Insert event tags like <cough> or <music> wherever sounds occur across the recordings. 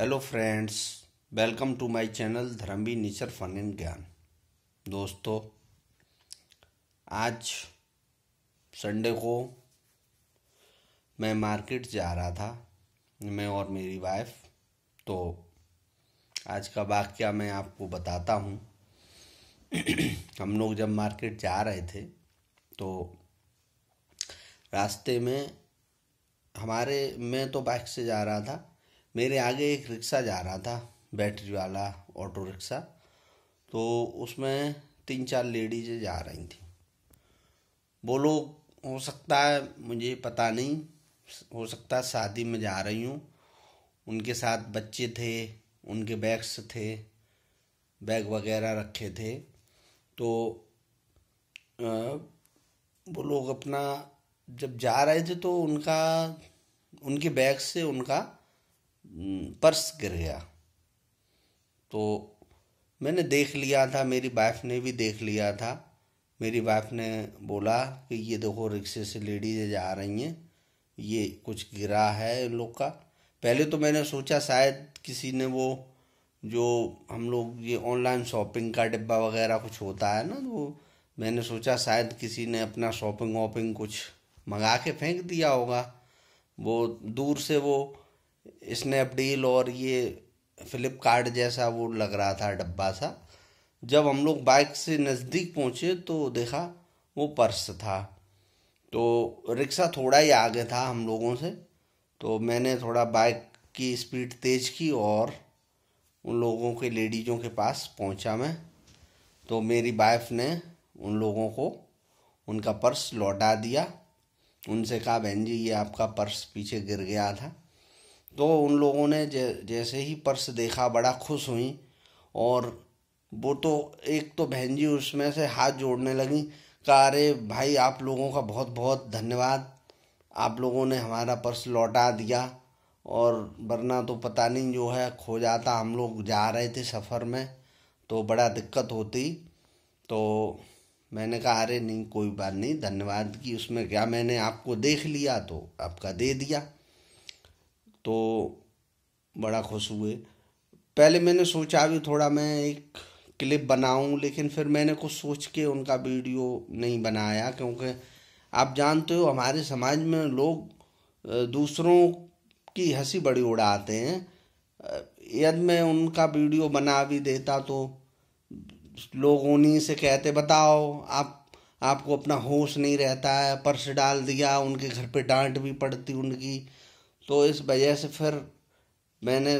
hello friends welcome to my channel धर्मवी nature fun and ज्ञान दोस्तों आज संडे को मैं मार्केट जा रहा था मैं और मेरी वाइफ तो आज का वाक्य मैं आपको बताता हूँ <clears throat> हम लोग जब मार्केट जा रहे थे तो रास्ते में हमारे मैं तो बाइक से जा रहा था मेरे आगे एक रिक्शा जा रहा था बैटरी वाला ऑटो रिक्शा तो उसमें तीन चार लेडीजें जा रही थी वो लोग हो सकता है मुझे पता नहीं हो सकता है शादी में जा रही हूँ उनके साथ बच्चे थे उनके बैग्स थे बैग वगैरह रखे थे तो वो लोग अपना जब जा रहे थे तो उनका उनके बैग से उनका हम्म, पर्स गिर गया तो मैंने देख लिया था मेरी वाइफ ने भी देख लिया था मेरी वाइफ ने बोला कि ये देखो रिक्शे से लेडीज जा रही हैं ये कुछ गिरा है इन लोग का पहले तो मैंने सोचा शायद किसी ने वो जो हम लोग ये ऑनलाइन शॉपिंग का डिब्बा वगैरह कुछ होता है ना तो मैंने सोचा शायद किसी ने अपना शॉपिंग वॉपिंग कुछ मंगा के फेंक दिया होगा वो दूर से वो स्नैपडील और ये फ्लिपकार्ट जैसा वो लग रहा था डब्बा सा जब हम लोग बाइक से नज़दीक पहुँचे तो देखा वो पर्स था तो रिक्शा थोड़ा ही आगे था हम लोगों से तो मैंने थोड़ा बाइक की स्पीड तेज़ की और उन लोगों के लेडीजों के पास पहुंचा मैं तो मेरी वाइफ ने उन लोगों को उनका पर्स लौटा दिया उनसे कहा बहन जी ये आपका पर्स पीछे गिर गया था तो उन लोगों ने जैसे ही पर्स देखा बड़ा खुश हुई और वो तो एक तो बहन जी उसमें से हाथ जोड़ने लगी कहा अरे भाई आप लोगों का बहुत बहुत धन्यवाद आप लोगों ने हमारा पर्स लौटा दिया और वरना तो पता नहीं जो है खो जाता हम लोग जा रहे थे सफ़र में तो बड़ा दिक्कत होती तो मैंने कहा अरे नहीं कोई बात नहीं धन्यवाद की उसमें क्या मैंने आपको देख लिया तो आपका दे दिया तो बड़ा खुश हुए पहले मैंने सोचा भी थोड़ा मैं एक क्लिप बनाऊं लेकिन फिर मैंने कुछ सोच के उनका वीडियो नहीं बनाया क्योंकि आप जानते हो हमारे समाज में लोग दूसरों की हंसी बड़ी उड़ाते हैं यदि मैं उनका वीडियो बना भी देता तो लोग उन्हीं से कहते बताओ आप आपको अपना होश नहीं रहता है पर्स डाल दिया उनके घर पे डांट भी पड़ती उनकी तो इस वजह से फिर मैंने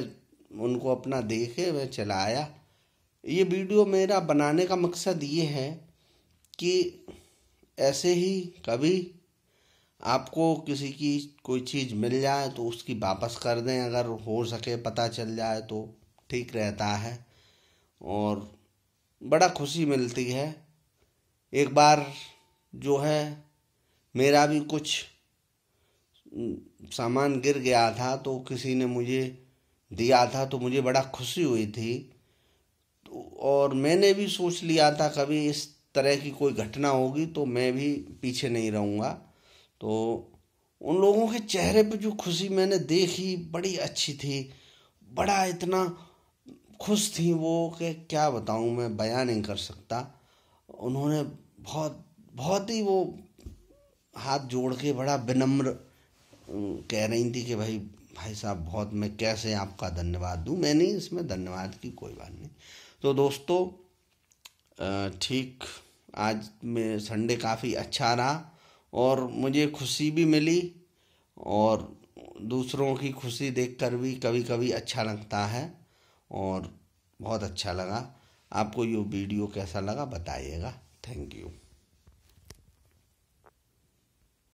उनको अपना देखे मैं चलाया ये वीडियो मेरा बनाने का मकसद ये है कि ऐसे ही कभी आपको किसी की कोई चीज़ मिल जाए तो उसकी वापस कर दें अगर हो सके पता चल जाए तो ठीक रहता है और बड़ा खुशी मिलती है एक बार जो है मेरा भी कुछ सामान गिर गया था तो किसी ने मुझे दिया था तो मुझे बड़ा खुशी हुई थी और मैंने भी सोच लिया था कभी इस तरह की कोई घटना होगी तो मैं भी पीछे नहीं रहूँगा तो उन लोगों के चेहरे पे जो खुशी मैंने देखी बड़ी अच्छी थी बड़ा इतना खुश थी वो कि क्या बताऊँ मैं बयान नहीं कर सकता उन्होंने बहुत बहुत ही वो हाथ जोड़ के बड़ा विनम्र कह रही थी कि भाई भाई साहब बहुत मैं कैसे आपका धन्यवाद दूँ मैंने इसमें धन्यवाद की कोई बात नहीं तो दोस्तों ठीक आज में संडे काफ़ी अच्छा रहा और मुझे खुशी भी मिली और दूसरों की खुशी देखकर भी कभी कभी अच्छा लगता है और बहुत अच्छा लगा आपको ये वीडियो कैसा लगा बताइएगा थैंक यू